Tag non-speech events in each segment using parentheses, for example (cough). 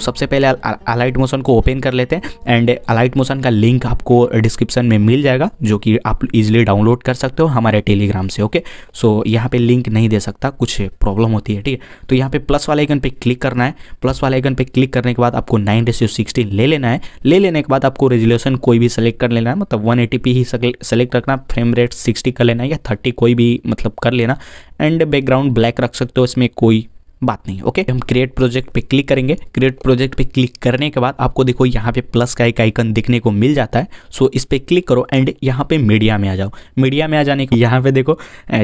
सबसे पहले Alight motion को ओपन कर लेते हैं एंड अलाइट मोशन का लिंक आपको डिस्क्रिप्शन में मिल जाएगा जो कि आप इजिली डाउनलोड कर सकते हो हमारे टेलीग्राम से ओके सो यहाँ पे लिंक नहीं दे सकता कुछ प्रॉब्लम होती है ठीक है तो यहाँ पे प्लस वाले आइकन पे क्लिक करना है प्लस वाले आइकन पे क्लिक करने के बाद आपको नाइन रेसियो सिक्सटीन ले लेना है ले लेने के बाद आपको रेजुलेशन कोई भी सेलेक्ट कर लेना है मतलब वन ही सेलेक्ट रखना फ्रेम रेट सिक्सटी कर लेना है या थर्टी कोई भी मतलब कर लेना एंड बैकग्राउंड ब्लैक रख सकते हो इसमें कोई बात नहीं ओके हम क्रिएट प्रोजेक्ट पे क्लिक करेंगे क्रिएट प्रोजेक्ट पे क्लिक करने के बाद आपको देखो यहाँ पे प्लस का एक आइकन दिखने को मिल जाता है सो इस पर क्लिक करो एंड यहाँ पे मीडिया में आ जाओ मीडिया में आ जाने के यहाँ पे देखो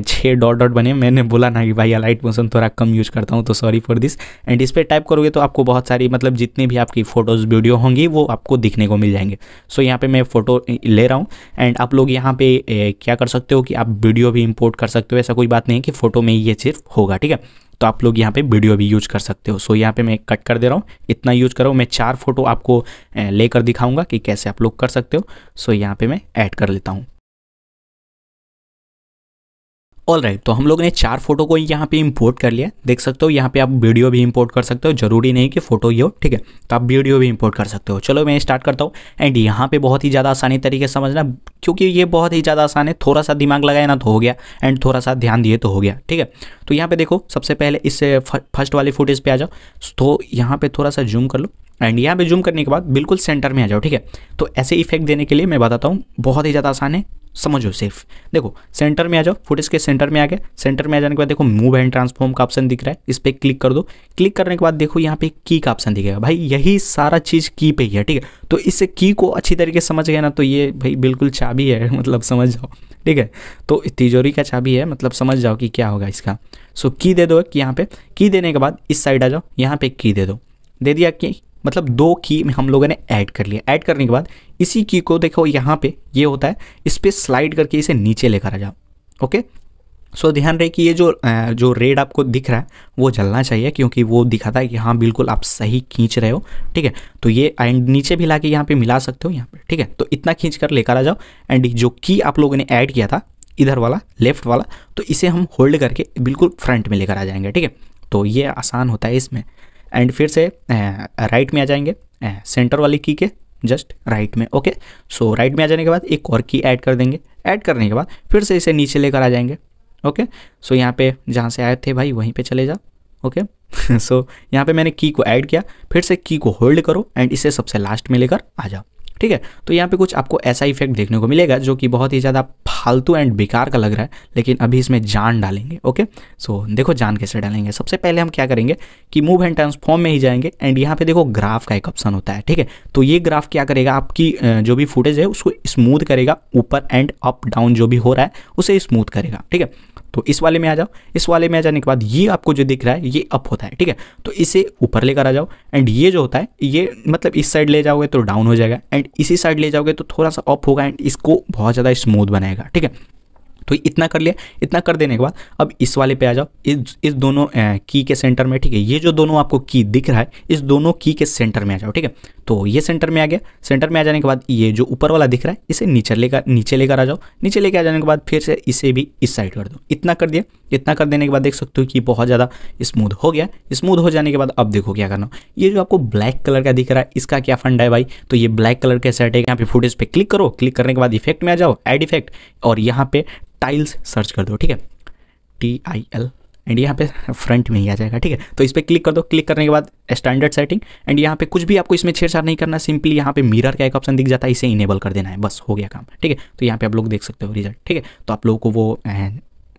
छः डॉट डॉट बने मैंने बोला ना कि भाई लाइट मोशन थोड़ा कम यूज करता हूँ तो सॉरी फॉर दिस एंड इस पर टाइप करोगे तो आपको बहुत सारी मतलब जितनी भी आपकी फोटोज़ वीडियो होंगी वो आपको दिखने को मिल जाएंगे सो यहाँ पर मैं फोटो ले रहा हूँ एंड आप लोग यहाँ पे क्या कर सकते हो कि आप वीडियो भी इम्पोर्ट कर सकते हो ऐसा कोई बात नहीं है कि फोटो में ये सिर्फ होगा ठीक है तो आप लोग यहाँ पे वीडियो भी यूज कर सकते हो सो so, यहाँ पे मैं कट कर दे रहा हूँ इतना यूज करो मैं चार फोटो आपको लेकर दिखाऊंगा कि कैसे आप लोग कर सकते हो सो so, यहाँ पे मैं ऐड कर लेता हूँ ऑल राइट right, तो हम लोग ने चार फोटो को यहाँ पे इंपोर्ट कर लिया देख सकते हो यहाँ पे आप वीडियो भी इंपोर्ट कर सकते हो जरूरी नहीं कि फोटो ही हो ठीक है तो आप वीडियो भी इंपोर्ट कर सकते हो चलो मैं स्टार्ट करता हूँ एंड यहाँ पे बहुत ही ज़्यादा आसानी तरीके से समझना क्योंकि ये बहुत ही ज़्यादा आसान है थोड़ा सा दिमाग लगाए ना तो हो गया एंड थोड़ा सा ध्यान दिए तो हो गया ठीक है तो यहाँ पर देखो सबसे पहले इस फर्स्ट वाली फुटेज पर आ जाओ तो यहाँ पर थोड़ा सा जूम कर लो एंड यहाँ पे जूम करने के बाद बिल्कुल सेंटर में आ जाओ ठीक है तो ऐसे इफेक्ट देने के लिए मैं बताता हूँ बहुत ही ज़्यादा आसान है समझो सिर्फ देखो सेंटर में आ जाओ फुटेज के सेंटर में आ गए सेंटर में आ जाने के बाद देखो मूव एंड ट्रांसफॉर्म का ऑप्शन दिख रहा है इस पर क्लिक कर दो क्लिक करने के बाद देखो यहाँ पे की का ऑप्शन दिखेगा भाई यही सारा चीज़ की पे ही है ठीक है तो इससे की को अच्छी तरीके से समझ गया ना तो ये भाई बिल्कुल चाबी है (laughs) मतलब समझ जाओ ठीक है तो तिजोरी का चाबी है मतलब समझ जाओ कि क्या होगा इसका सो की दे दो यहाँ पे की देने के बाद इस साइड आ जाओ यहाँ पे की दे दो दे दिया की मतलब दो की हम लोगों ने ऐड कर लिया ऐड करने के बाद इसी की को देखो यहाँ पे ये होता है इस पर स्लाइड करके इसे नीचे लेकर आ जाओ ओके सो so, ध्यान रहे कि ये जो जो रेड आपको दिख रहा है वो जलना चाहिए क्योंकि वो दिखाता है कि हाँ बिल्कुल आप सही खींच रहे हो ठीक है तो ये एंड नीचे भी ला के यहाँ पर मिला सकते हो यहाँ पर ठीक है तो इतना खींच कर लेकर आ जाओ एंड जो की आप लोगों ने ऐड किया था इधर वाला लेफ्ट वाला तो इसे हम होल्ड करके बिल्कुल फ्रंट में लेकर आ जाएंगे ठीक है तो ये आसान होता है इसमें एंड फिर से राइट में आ जाएंगे सेंटर वाली की के जस्ट राइट में ओके सो राइट में आ जाने के बाद एक और की ऐड कर देंगे ऐड करने के बाद फिर से इसे नीचे लेकर आ जाएंगे ओके सो यहाँ पे जहाँ से आए थे भाई वहीं पे चले जाओ ओके सो यहाँ पे मैंने की को ऐड किया फिर से की को होल्ड करो एंड इसे सबसे लास्ट में लेकर आ जाओ ठीक है तो यहाँ पे कुछ आपको ऐसा इफेक्ट देखने को मिलेगा जो कि बहुत ही ज़्यादा फालतू एंड बेकार का लग रहा है लेकिन अभी इसमें जान डालेंगे ओके सो so, देखो जान कैसे डालेंगे सबसे पहले हम क्या करेंगे कि मूव एंड ट्रांसफॉर्म में ही जाएंगे एंड यहाँ पे देखो ग्राफ का एक ऑप्शन होता है ठीक है तो ये ग्राफ क्या करेगा आपकी जो भी फुटेज है उसको स्मूथ करेगा ऊपर एंड अप डाउन जो भी हो रहा है उसे स्मूथ करेगा ठीक है तो इस वाले में आ जाओ इस वाले में आ जाने के बाद ये आपको जो दिख रहा है ये अप होता है ठीक है तो इसे ऊपर लेकर आ जाओ एंड ये जो होता है ये मतलब इस साइड ले जाओगे तो डाउन हो जाएगा एंड इसी साइड ले जाओगे तो थोड़ा सा अप होगा एंड इसको बहुत ज़्यादा स्मूथ बनाएगा ठीक है तो इतना कर लिया इतना कर देने के बाद अब इस वाले पे आ जाओ इस इस दोनों की के सेंटर में ठीक है ये जो दोनों आपको की दिख रहा है इस दोनों की के सेंटर में आ जाओ ठीक है तो ये सेंटर में आ गया सेंटर में आ जाने के बाद ये जो ऊपर वाला दिख रहा है इसे नीचे लेकर नीचे लेकर आ जाओ नीचे लेकर आ जाने के बाद फिर से इसे भी इस साइड कर दो इतना कर दिया इतना कर देने के बाद देख सकते हो कि बहुत ज़्यादा स्मूथ हो गया स्मूथ हो जाने के बाद अब देखो क्या करना ये जो आपको ब्लैक कलर का दिख रहा है इसका क्या फंड है भाई तो ये ब्लैक कलर का सेट है यहाँ पे फुटेज पे क्लिक करो क्लिक करने के बाद इफेक्ट में आ जाओ एड इफेक्ट और यहाँ पे टाइल्स सर्च कर दो ठीक है टी आई एल एंड यहाँ पे फ्रंट में ही आ जाएगा ठीक है तो इस पर क्लिक कर दो क्लिक करने के बाद स्टैंडर्ड सेटिंग एंड यहाँ पे कुछ भी आपको इसमें छेड़छाड़ नहीं करना सिंपली यहाँ पे मिरर का एक ऑप्शन दिख जाता है इसे इनेबल कर देना है बस हो गया काम ठीक है तो यहाँ पे आप लोग देख सकते हो रिजल्ट ठीक है तो आप लोगों को वो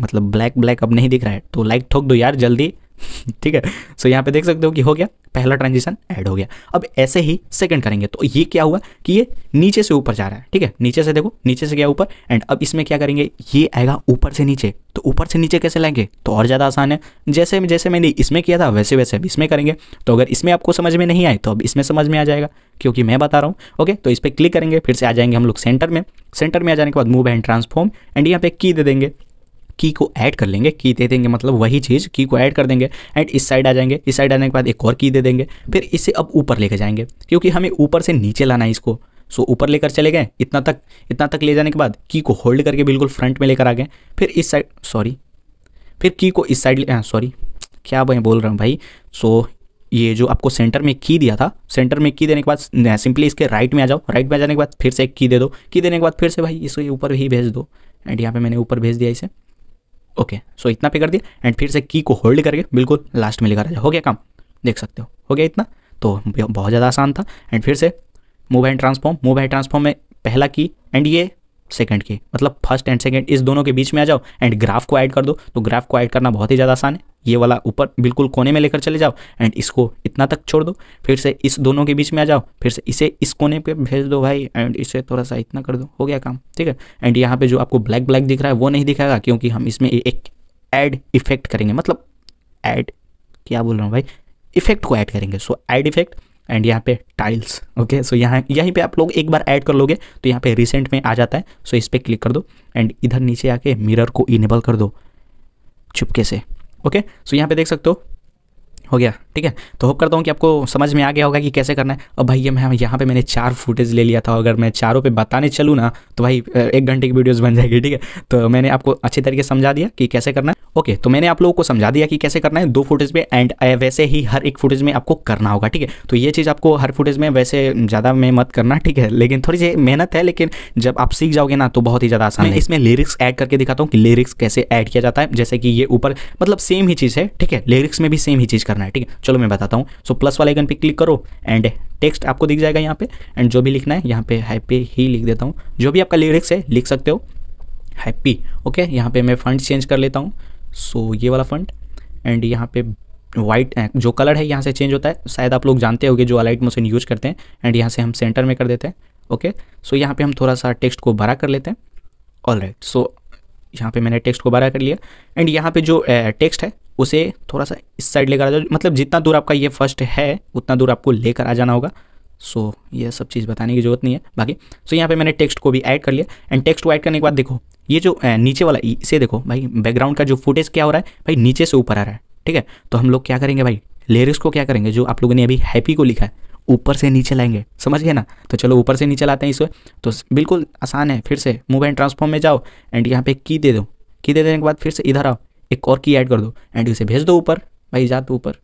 मतलब ब्लैक ब्लैक अब नहीं दिख रहा है तो लाइक ठोक दो यार जल्दी (laughs) ठीक है सो so, यहाँ पे देख सकते हो कि हो गया पहला ट्रांजिशन ऐड हो गया अब ऐसे ही सेकंड करेंगे तो ये क्या हुआ कि ये नीचे से ऊपर जा रहा है ठीक है नीचे से देखो नीचे से गया ऊपर एंड अब इसमें क्या करेंगे ये आएगा ऊपर से नीचे तो ऊपर से नीचे कैसे लाएंगे तो और ज़्यादा आसान है जैसे जैसे मैंने इसमें किया था वैसे वैसे अब इसमें करेंगे तो अगर इसमें आपको समझ में नहीं आए तो अब इसमें समझ में आ जाएगा क्योंकि मैं बता रहा हूँ ओके तो इस पर क्लिक करेंगे फिर से आ जाएंगे हम लोग सेंटर में सेंटर में आ जाने के बाद मूव एंड ट्रांसफॉर्म एंड यहाँ पे की दे देंगे की को ऐड कर लेंगे की दे देंगे मतलब वही चीज़ की को ऐड कर देंगे एंड इस साइड आ जाएंगे इस साइड आने के बाद एक और की दे देंगे फिर इसे अब ऊपर लेके जाएंगे क्योंकि हमें ऊपर से नीचे लाना है इसको सो ऊपर लेकर चले गए इतना तक इतना तक ले जाने के बाद की को होल्ड करके बिल्कुल फ्रंट में लेकर आ गए फिर इस साइड सॉरी फिर की को इस साइड हाँ, सॉरी क्या मैं बोल रहा हूँ भाई सो ये जो आपको सेंटर में की दिया था सेंटर में की देने के बाद सिंपली इसके राइट में आ जाओ राइट में आ जाने के बाद फिर से एक की दे दो की देने के बाद फिर से भाई इसको ऊपर ही भेज दो एंड यहाँ पे मैंने ऊपर भेज दिया इसे ओके सो इतना पे कर दिया एंड फिर से की को होल्ड करके बिल्कुल लास्ट में लेकर आ जाए हो गया काम देख सकते हो हो गया इतना तो बहुत ज़्यादा आसान था एंड फिर से move and transform move and transform में पहला की एंड ये सेकंड के मतलब फर्स्ट एंड सेकंड इस दोनों के बीच में आ जाओ एंड ग्राफ को ऐड कर दो तो ग्राफ को ऐड करना बहुत ही ज़्यादा आसान है ये वाला ऊपर बिल्कुल कोने में लेकर चले जाओ एंड इसको इतना तक छोड़ दो फिर से इस दोनों के बीच में आ जाओ फिर से इसे इस कोने पे भेज दो भाई एंड इसे थोड़ा सा इतना कर दो हो गया काम ठीक है एंड यहाँ पर जो आपको ब्लैक ब्लैक दिख रहा है वो नहीं दिखाएगा क्योंकि हम इसमें एक एड इफेक्ट करेंगे मतलब ऐड क्या बोल रहा हूँ भाई इफेक्ट को ऐड करेंगे सो एड इफेक्ट एंड यहाँ पे टाइल्स ओके सो यहाँ यहीं पे आप लोग एक बार ऐड कर लोगे तो यहाँ पे रिसेंट में आ जाता है सो so इस पर क्लिक कर दो एंड इधर नीचे आके मिरर को इनेबल कर दो चुपके से ओके सो so यहाँ पे देख सकते हो हो गया ठीक है तो होप करता हूँ कि आपको समझ में आ गया होगा कि कैसे करना है और भाई ये मैं यहाँ पे मैंने चार फुटेज ले लिया था अगर मैं चारों पे बताने चलूँ ना तो भाई एक घंटे की वीडियोज बन जाएगी ठीक है तो मैंने आपको अच्छे तरीके से समझा दिया कि कैसे करना है ओके तो मैंने आप लोगों को समझा दिया कि कैसे करना है दो फुटेज में एंड वैसे ही हर एक फुटेज में आपको करना होगा ठीक है तो ये चीज़ आपको हर फुटेज में वैसे ज़्यादा में मत करना ठीक है लेकिन थोड़ी सी मेहनत है लेकिन जब आप सीख जाओगे ना तो बहुत ही ज़्यादा आसान है इसमें लिरिक्स ऐड करके दिखाता हूँ कि लिरिक्स कैसे ऐड किया जाता है जैसे कि ये ऊपर मतलब सेम ही चीज़ है ठीक है लिरिक्स में भी सेम ही चीज़ करना है ठीक है चलो मैं बताता हूँ सो प्लस वाले आइकन पे क्लिक करो एंड टेक्स्ट आपको दिख जाएगा यहाँ पे एंड जो भी लिखना है यहाँ पे हैप्पी ही लिख देता हूँ जो भी आपका लिरिक्स है लिख सकते हो हैप्पी ओके यहाँ पे मैं फंड चेंज कर लेता हूँ सो so, ये वाला फंड एंड यहाँ पे वाइट eh, जो कलर है यहाँ से चेंज होता है शायद आप लोग जानते होंगे जो अलाइट मोशन यूज करते हैं एंड यहाँ से हम सेंटर में कर देते हैं ओके सो यहाँ पे हम थोड़ा सा टेक्स्ट को भरा कर लेते हैं ऑल राइट सो यहाँ पे मैंने टेक्स्ट को बड़ा कर लिया एंड यहाँ पे जो टेक्स्ट eh, है उसे थोड़ा सा इस साइड लेकर आ जाओ मतलब जितना दूर आपका ये फर्स्ट है उतना दूर आपको लेकर आ जाना होगा सो so, ये सब चीज़ बताने की जरूरत नहीं है बाकी सो so, यहाँ पे मैंने टेक्स्ट को भी ऐड कर लिया एंड टेक्स्ट को ऐड करने के बाद देखो ये जो नीचे वाला इसे देखो भाई बैकग्राउंड का जो फुटेज क्या हो रहा है भाई नीचे से ऊपर आ रहा है ठीक है तो हम लोग क्या करेंगे भाई लिरिक्स को क्या करेंगे जो आप लोगों ने अभी हैप्पी को लिखा है ऊपर से नीचे लाएंगे समझ गए ना तो चलो ऊपर से नीचे लाते हैं इसे तो बिल्कुल आसान है फिर से मूव एंड ट्रांसफॉर्म में जाओ एंड यहाँ पे की दे दो की दे देने के बाद फिर से इधर आओ एक और की ऐड कर दो एंड उसे भेज दो ऊपर भाई जा तो ऊपर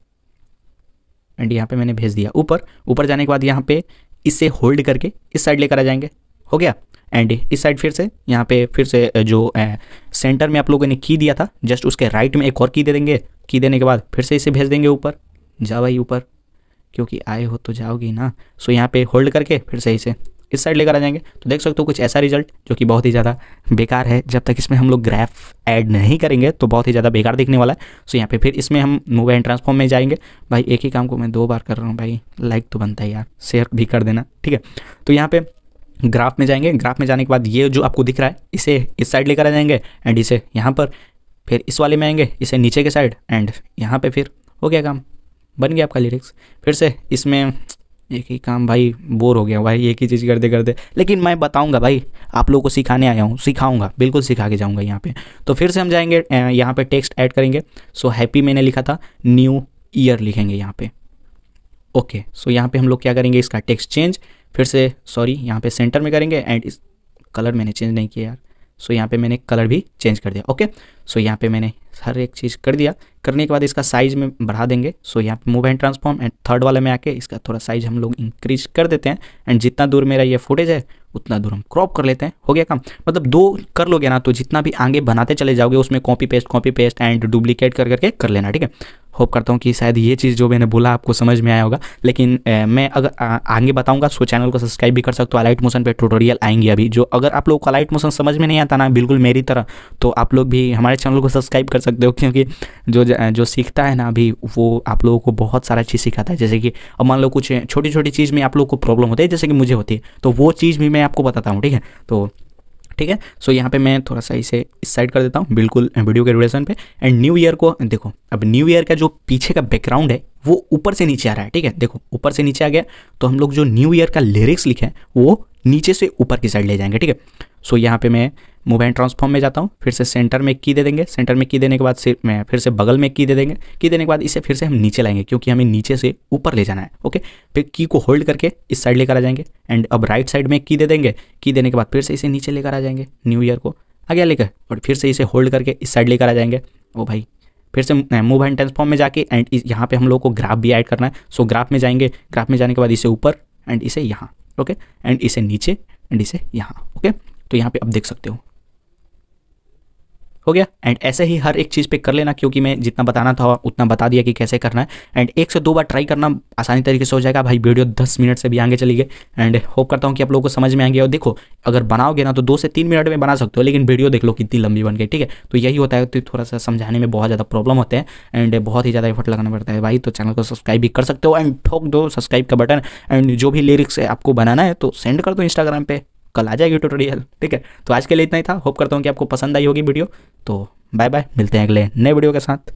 एंड यहाँ पे मैंने भेज दिया ऊपर ऊपर जाने के बाद यहाँ पे इसे होल्ड करके इस साइड लेकर आ जाएंगे हो गया एंड इस साइड फिर से यहाँ पे फिर से जो ए, सेंटर में आप लोगों ने की दिया था जस्ट उसके राइट में एक और की दे देंगे की देने के बाद फिर से इसे भेज देंगे ऊपर जा भाई ऊपर क्योंकि आए हो तो जाओगी ना सो यहाँ पे होल्ड करके फिर से इसे इस साइड लेकर आ जाएंगे तो देख सकते हो कुछ ऐसा रिजल्ट जो कि बहुत ही ज़्यादा बेकार है जब तक इसमें हम लोग ग्राफ ऐड नहीं करेंगे तो बहुत ही ज़्यादा बेकार दिखने वाला है सो यहाँ पे फिर इसमें हम मूव एंड ट्रांसफॉर्म में जाएंगे भाई एक ही काम को मैं दो बार कर रहा हूँ भाई लाइक तो बनता है यार शेयर भी कर देना ठीक है तो यहाँ पर ग्राफ में जाएंगे ग्राफ में जाने के बाद ये जो आपको दिख रहा है इसे इस साइड लेकर आ जाएंगे एंड इसे यहाँ पर फिर इस वाले में आएंगे इसे नीचे के साइड एंड यहाँ पर फिर हो गया काम बन गया आपका लिरिक्स फिर से इसमें एक ही काम भाई बोर हो गया भाई एक ही चीज़ करते करते लेकिन मैं बताऊँगा भाई आप लोगों को सिखाने आया हूँ सिखाऊँगा बिल्कुल सिखा के जाऊँगा यहाँ पे तो फिर से हम जाएंगे यहाँ पे टेक्स्ट ऐड करेंगे सो हैप्पी मैंने लिखा था न्यू ईयर लिखेंगे यहाँ पे ओके सो यहाँ पे हम लोग क्या करेंगे इसका टेक्स्ट चेंज फिर से सॉरी यहाँ पे सेंटर में करेंगे एंड इस कलर मैंने चेंज नहीं किया यार सो यहाँ पे मैंने कलर भी चेंज कर दिया ओके सो यहाँ पे मैंने हर एक चीज़ कर दिया करने के बाद इसका साइज में बढ़ा देंगे सो यहाँ पे move and transform and third वाले में आके इसका थोड़ा साइज हम लोग इंक्रीज कर देते हैं एंड जितना दूर मेरा ये फुटेज है उतना दूर हम क्रॉप कर लेते हैं हो गया काम मतलब दो कर लोगे ना तो जितना भी आगे बनाते चले जाओगे उसमें copy paste copy paste and duplicate कर करके कर लेना ठीक है होप करता हूँ कि शायद ये चीज़ जो मैंने बोला आपको समझ में आया होगा लेकिन ए, मैं अगर आ, आगे बताऊँगा सो चैनल को सब्सक्राइब भी कर सकते हो अलाइट मोशन पे ट्यूटोरियल आएंगे अभी जो अगर आप लोग को अलाइट मोशन समझ में नहीं आता ना बिल्कुल मेरी तरह तो आप लोग भी हमारे चैनल को सब्सक्राइब कर सकते हो क्योंकि जो जो सीखता है ना अभी वो आप लोगों को बहुत सारा चीज़ सिखाता है जैसे कि अब मान लो कुछ छोटी छोटी चीज़ में आप लोग को प्रॉब्लम होती है जैसे कि मुझे होती है तो वो चीज़ भी मैं आपको बताता हूँ ठीक है तो ठीक है सो यहाँ पे मैं थोड़ा सा इसे इस साइड कर देता हूँ बिल्कुल वीडियो के ड्यूरेशन पे एंड न्यू ईयर को देखो अब न्यू ईयर का जो पीछे का बैकग्राउंड है वो ऊपर से नीचे आ रहा है ठीक है देखो ऊपर से नीचे आ गया तो हम लोग जो न्यू ईयर का लिरिक्स लिखे हैं वो नीचे से ऊपर की साइड ले जाएंगे ठीक है सो यहाँ पे मैं मूव एंड ट्रांसफॉर्म में जाता हूँ फिर से सेंटर में की दे देंगे सेंटर में की देने के बाद से मैं फिर से बगल में की दे देंगे की देने के बाद इसे फिर से हम नीचे लाएंगे क्योंकि हमें नीचे से ऊपर ले जाना है ओके फिर की को होल्ड करके इस साइड लेकर आ जाएंगे एंड अब राइट साइड में की दे देंगे की देने के बाद फिर से इसे नीचे लेकर आ जाएंगे न्यू ईयर को आ गया लेकर और फिर से इसे होल्ड करके इस साइड लेकर आ जाएंगे ओ भाई फिर से मूव एंड ट्रांसफॉर्म में जाके एंड यहाँ पर हम लोग को ग्राफ भी ऐड करना है सो ग्राफ में जाएंगे ग्राफ में जाने के बाद इसे ऊपर एंड इसे यहाँ ओके एंड इसे नीचे एंड इसे यहाँ ओके तो यहाँ पे आप देख सकते हो हो गया एंड ऐसे ही हर एक चीज़ पे कर लेना क्योंकि मैं जितना बताना था उतना बता दिया कि कैसे करना है एंड एक से दो बार ट्राई करना आसानी तरीके से हो जाएगा भाई वीडियो दस मिनट से भी आगे चली गई एंड होप करता हूँ कि आप लोगों को समझ में आएंगे और देखो अगर बनाओगे ना तो दो से तीन मिनट में बना सकते हो लेकिन वीडियो देख लो कितनी लंबी बन गई ठीक है तो यही होता है तो थोड़ा सा समझाने में बहुत ज़्यादा प्रॉब्लम होते हैं एंड बहुत ही ज़्यादा एफर्ट लगाना पड़ता है भाई तो चैनल को सब्सक्राइब भी कर सकते हो एंड ठोक दो सब्सक्राइब का बटन एंड जो भी लिरिक्स है आपको बनाना है तो सेंड कर दो इंस्टाग्राम पर कल आ जाएगी ट्यूटोरियल ठीक है तो आज के लिए इतना ही था होप करता हूँ कि आपको पसंद आई होगी वीडियो तो बाय बाय मिलते हैं अगले नए वीडियो के साथ